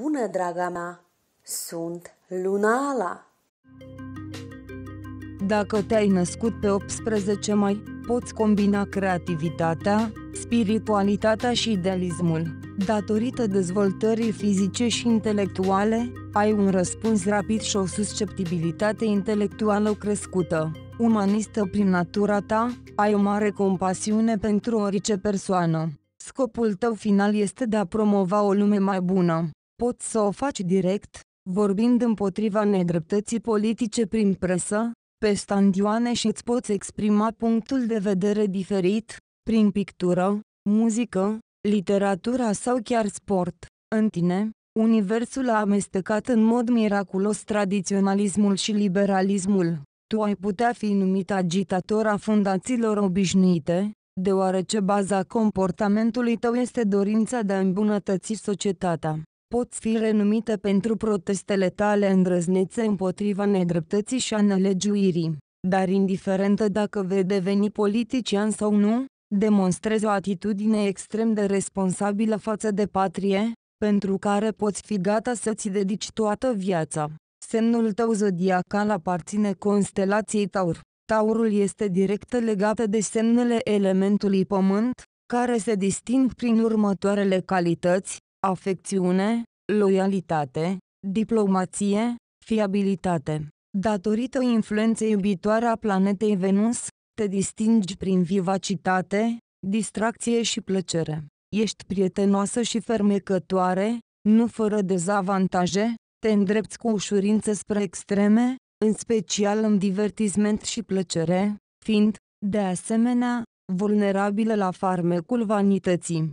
bună, draga mea! Sunt Lunala! Dacă te-ai născut pe 18 mai, poți combina creativitatea, spiritualitatea și idealismul. Datorită dezvoltării fizice și intelectuale, ai un răspuns rapid și o susceptibilitate intelectuală crescută. Umanistă prin natura ta, ai o mare compasiune pentru orice persoană. Scopul tău final este de a promova o lume mai bună. Poți să o faci direct, vorbind împotriva nedreptății politice prin presă, pe standioane și îți poți exprima punctul de vedere diferit, prin pictură, muzică, literatura sau chiar sport. În tine, universul a amestecat în mod miraculos tradiționalismul și liberalismul. Tu ai putea fi numit agitator a fundațiilor obișnuite, deoarece baza comportamentului tău este dorința de a îmbunătăți societatea poți fi renumită pentru protestele tale îndrăznețe împotriva nedreptății și a nelegiuirii. Dar indiferentă dacă vei deveni politician sau nu, demonstrezi o atitudine extrem de responsabilă față de patrie, pentru care poți fi gata să-ți dedici toată viața. Semnul tău zodiacal aparține constelației Taur. Taurul este direct legat de semnele elementului Pământ, care se disting prin următoarele calități, afecțiune, loialitate, diplomație, fiabilitate. Datorită influenței iubitoare a planetei Venus, te distingi prin vivacitate, distracție și plăcere. Ești prietenoasă și fermecătoare, nu fără dezavantaje, te îndrepți cu ușurință spre extreme, în special în divertisment și plăcere, fiind, de asemenea, vulnerabilă la farmecul vanității.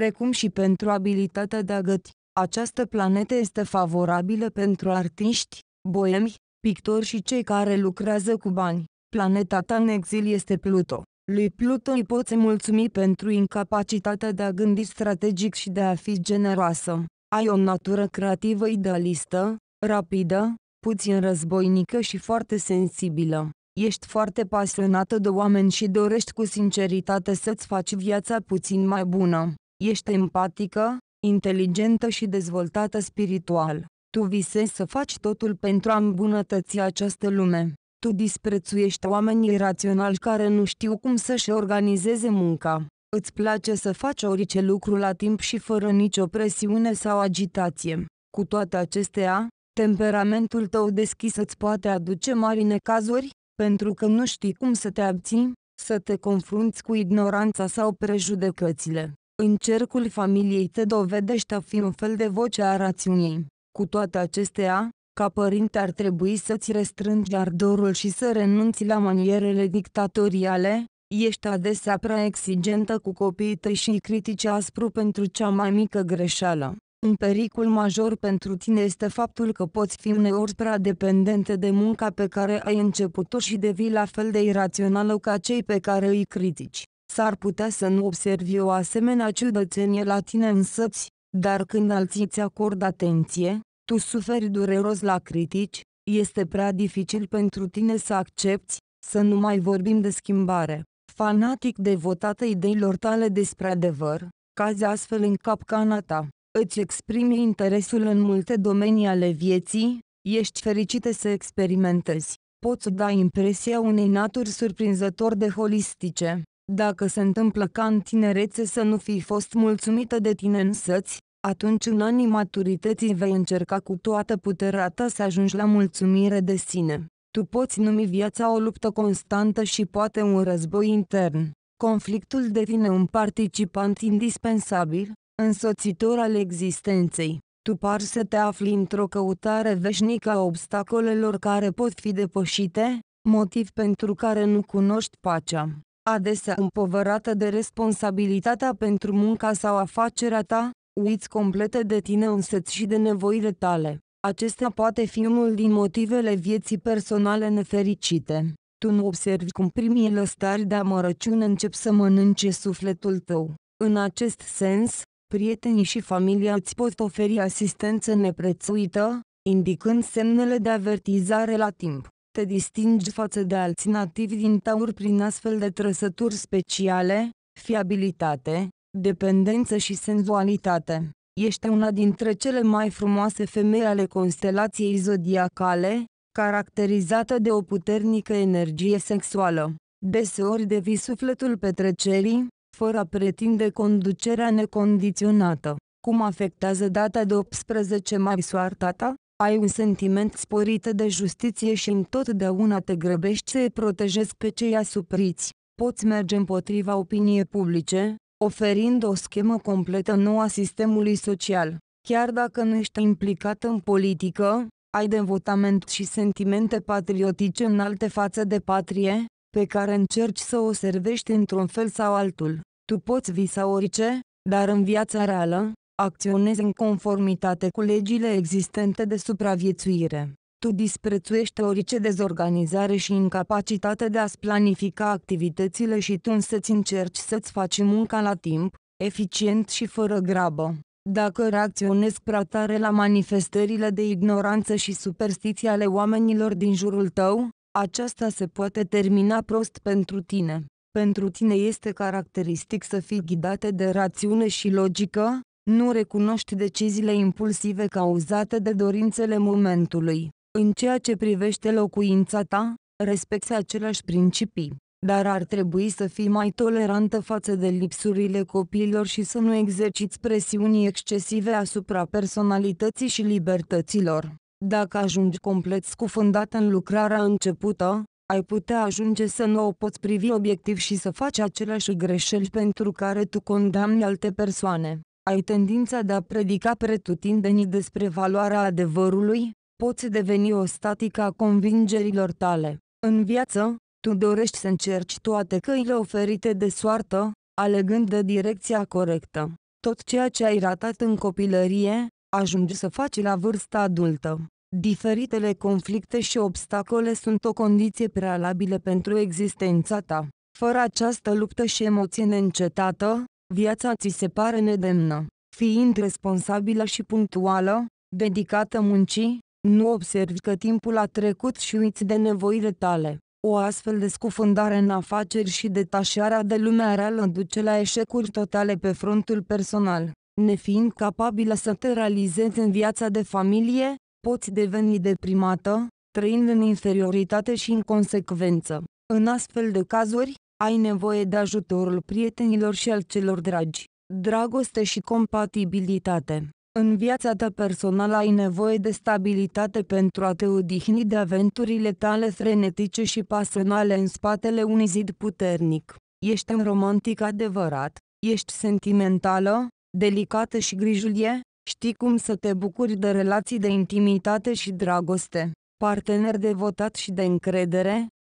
precum și pentru abilitatea de a găti. Această planetă este favorabilă pentru artiști, boemi, pictori și cei care lucrează cu bani. Planeta ta în exil este Pluto. Lui Pluto îi poți mulțumi pentru incapacitatea de a gândi strategic și de a fi generoasă. Ai o natură creativă idealistă, rapidă, puțin războinică și foarte sensibilă. Ești foarte pasionată de oameni și dorești cu sinceritate să-ți faci viața puțin mai bună. Ești empatică, inteligentă și dezvoltată spiritual. Tu visezi să faci totul pentru a îmbunătăți această lume. Tu disprețuiești oamenii raționali care nu știu cum să-și organizeze munca. Îți place să faci orice lucru la timp și fără nicio presiune sau agitație. Cu toate acestea, temperamentul tău deschis îți poate aduce mari necazuri, pentru că nu știi cum să te abții, să te confrunți cu ignoranța sau prejudecățile. În cercul familiei te dovedești a fi un fel de voce a rațiunii. Cu toate acestea, ca părinte ar trebui să-ți restrângi ardorul și să renunți la manierele dictatoriale, ești adesea prea exigentă cu copiii tăi și critici aspru pentru cea mai mică greșeală. Un pericol major pentru tine este faptul că poți fi uneori prea dependentă de munca pe care ai început-o și devii la fel de irațională ca cei pe care îi critici. S-ar putea să nu observi o asemenea ciudățenie la tine însăți, dar când alții ți acordă atenție, tu suferi dureros la critici, este prea dificil pentru tine să accepti, să nu mai vorbim de schimbare. Fanatic devotată ideilor tale despre adevăr, cazi astfel în capcana ta. Îți exprimi interesul în multe domenii ale vieții, ești fericită să experimentezi. Poți da impresia unei naturi surprinzător de holistice. Dacă se întâmplă ca în tinerețe să nu fi fost mulțumită de tine însăți, atunci în anii maturității vei încerca cu toată puterea ta să ajungi la mulțumire de sine. Tu poți numi viața o luptă constantă și poate un război intern. Conflictul devine un participant indispensabil, însoțitor al existenței. Tu par să te afli într-o căutare veșnică a obstacolelor care pot fi depășite, motiv pentru care nu cunoști pacea adesea împovărată de responsabilitatea pentru munca sau afacerea ta, uiți complete de tine însăți și de nevoile tale. Acesta poate fi unul din motivele vieții personale nefericite. Tu nu observi cum primii lăstari de amărăciune încep să mănânce sufletul tău. În acest sens, prietenii și familia îți pot oferi asistență neprețuită, indicând semnele de avertizare la timp. Te distingi față de alții nativi din taur prin astfel de trăsături speciale, fiabilitate, dependență și senzualitate. Ești una dintre cele mai frumoase femei ale constelației zodiacale, caracterizată de o puternică energie sexuală. Deseori devii sufletul petrecerii, fără a pretinde conducerea necondiționată. Cum afectează data de 18 mai soarta ta? ai un sentiment sporit de justiție și întotdeauna te grăbești să protejezi pe cei asupriți. Poți merge împotriva opiniei publice, oferind o schemă completă nouă a sistemului social. Chiar dacă nu ești implicat în politică, ai devotament și sentimente patriotice în alte față de patrie, pe care încerci să o servești într-un fel sau altul. Tu poți visa orice, dar în viața reală, acționezi în conformitate cu legile existente de supraviețuire. Tu disprețuiești orice dezorganizare și incapacitate de a-ți planifica activitățile și tu însă-ți încerci să-ți faci munca la timp, eficient și fără grabă. Dacă reacționezi prea tare la manifestările de ignoranță și superstiție ale oamenilor din jurul tău, aceasta se poate termina prost pentru tine. Pentru tine este caracteristic să fii ghidate de rațiune și logică, nu recunoști deciziile impulsive cauzate de dorințele momentului. În ceea ce privește locuința ta, respecti aceleași principii, dar ar trebui să fii mai tolerantă față de lipsurile copiilor și să nu exerciți presiuni excesive asupra personalității și libertăților. Dacă ajungi complet scufundat în lucrarea începută, ai putea ajunge să nu o poți privi obiectiv și să faci aceleași greșeli pentru care tu condamni alte persoane ai tendința de a predica pretutindenii despre valoarea adevărului, poți deveni o statică a convingerilor tale. În viață, tu dorești să încerci toate căile oferite de soartă, alegând de direcția corectă. Tot ceea ce ai ratat în copilărie, ajungi să faci la vârsta adultă. Diferitele conflicte și obstacole sunt o condiție prealabilă pentru existența ta. Fără această luptă și emoție neîncetată, viața ți se pare nedemnă. Fiind responsabilă și punctuală, dedicată muncii, nu observi că timpul a trecut și uiți de nevoile tale. O astfel de scufundare în afaceri și detașarea de lumea reală duce la eșecuri totale pe frontul personal. Nefiind capabilă să te realizezi în viața de familie, poți deveni deprimată, trăind în inferioritate și în consecvență. În astfel de cazuri, ai nevoie de ajutorul prietenilor și al celor dragi, dragoste și compatibilitate. În viața ta personală ai nevoie de stabilitate pentru a te odihni de aventurile tale frenetice și pasionale în spatele unui zid puternic. Ești un romantic adevărat, ești sentimentală, delicată și grijulie, știi cum să te bucuri de relații de intimitate și dragoste, partener devotat și de încredere,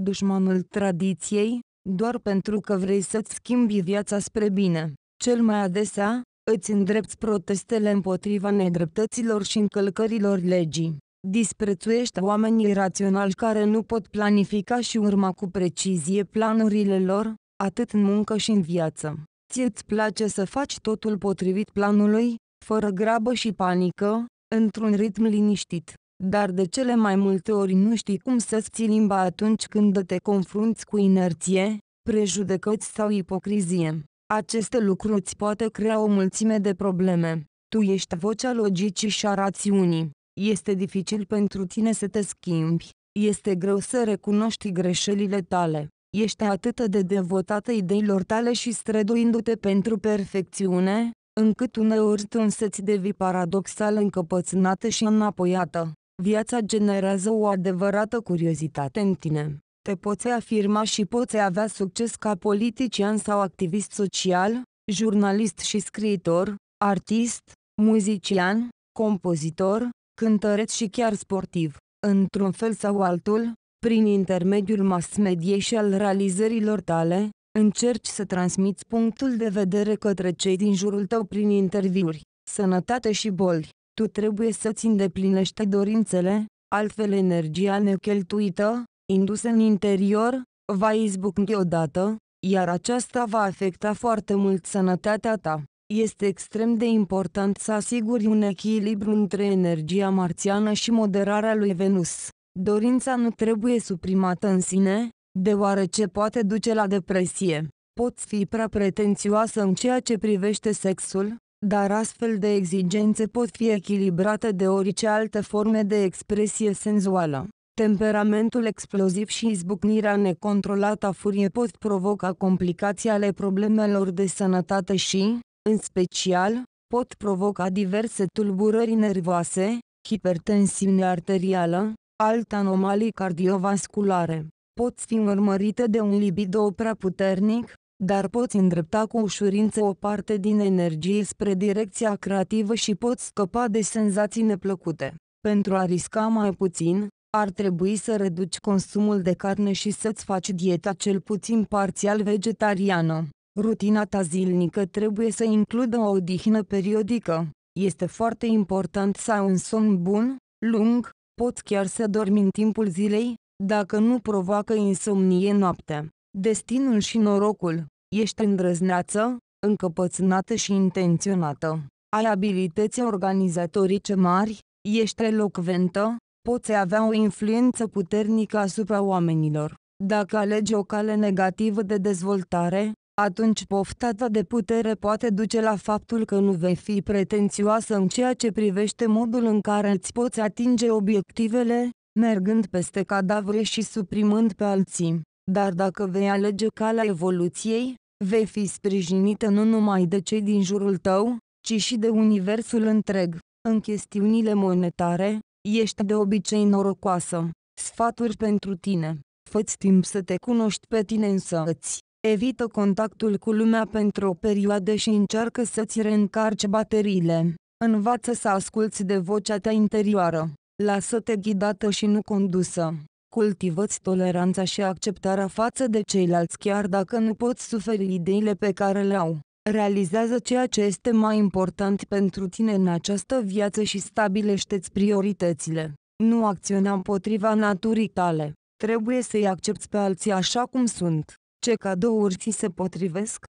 dușmanul tradiției, doar pentru că vrei să-ți schimbi viața spre bine. Cel mai adesea, îți îndrepți protestele împotriva nedreptăților și încălcărilor legii. Disprețuiești oamenii raționali care nu pot planifica și urma cu precizie planurile lor, atât în muncă și în viață. Ți-ți place să faci totul potrivit planului, fără grabă și panică, într-un ritm liniștit dar de cele mai multe ori nu știi cum să-ți ții limba atunci când te confrunți cu inerție, prejudecăți sau ipocrizie. Aceste lucruri îți poate crea o mulțime de probleme. Tu ești vocea logicii și a rațiunii. Este dificil pentru tine să te schimbi. Este greu să recunoști greșelile tale. Ești atât de devotată ideilor tale și străduindu-te pentru perfecțiune, încât uneori tu însă-ți devii paradoxal încăpățânată și înapoiată. Viața generează o adevărată curiozitate în tine. Te poți afirma și poți avea succes ca politician sau activist social, jurnalist și scriitor, artist, muzician, compozitor, cântăreț și chiar sportiv, într-un fel sau altul, prin intermediul mass media și al realizărilor tale, încerci să transmiți punctul de vedere către cei din jurul tău prin interviuri, sănătate și boli. Tu trebuie să-ți îndeplinești dorințele, altfel energia necheltuită, indusă în interior, va izbucni odată, iar aceasta va afecta foarte mult sănătatea ta. Este extrem de important să asiguri un echilibru între energia marțiană și moderarea lui Venus. Dorința nu trebuie suprimată în sine, deoarece poate duce la depresie. Poți fi prea pretențioasă în ceea ce privește sexul, dar astfel de exigențe pot fi echilibrate de orice alte forme de expresie senzuală. Temperamentul exploziv și izbucnirea necontrolată a furie pot provoca complicații ale problemelor de sănătate și, în special, pot provoca diverse tulburări nervoase, hipertensiune arterială, alte anomalii cardiovasculare. Pot fi urmărite de un libido prea puternic, dar poți îndrepta cu ușurință o parte din energie spre direcția creativă și poți scăpa de senzații neplăcute. Pentru a risca mai puțin, ar trebui să reduci consumul de carne și să-ți faci dieta cel puțin parțial vegetariană. Rutina ta zilnică trebuie să includă o odihnă periodică. Este foarte important să ai un somn bun, lung, poți chiar să dormi în timpul zilei, dacă nu provoacă insomnie noaptea destinul și norocul. Ești îndrăzneață, încăpățânată și intenționată. Ai abilități organizatorice mari, ești elocventă, poți avea o influență puternică asupra oamenilor. Dacă alegi o cale negativă de dezvoltare, atunci pofta ta de putere poate duce la faptul că nu vei fi pretențioasă în ceea ce privește modul în care îți poți atinge obiectivele, mergând peste cadavre și suprimând pe alții. Dar dacă vei alege calea evoluției, vei fi sprijinită nu numai de cei din jurul tău, ci și de universul întreg. În chestiunile monetare, ești de obicei norocoasă. Sfaturi pentru tine. Fă-ți timp să te cunoști pe tine îți. Evită contactul cu lumea pentru o perioadă și încearcă să-ți reîncarci bateriile. Învață să asculți de vocea ta interioară. Lasă-te ghidată și nu condusă cultivați toleranța și acceptarea față de ceilalți chiar dacă nu poți suferi ideile pe care le au. Realizează ceea ce este mai important pentru tine în această viață și stabilește-ți prioritățile. Nu acționa împotriva naturii tale. Trebuie să-i accepti pe alții așa cum sunt. Ce cadouri ți se potrivesc?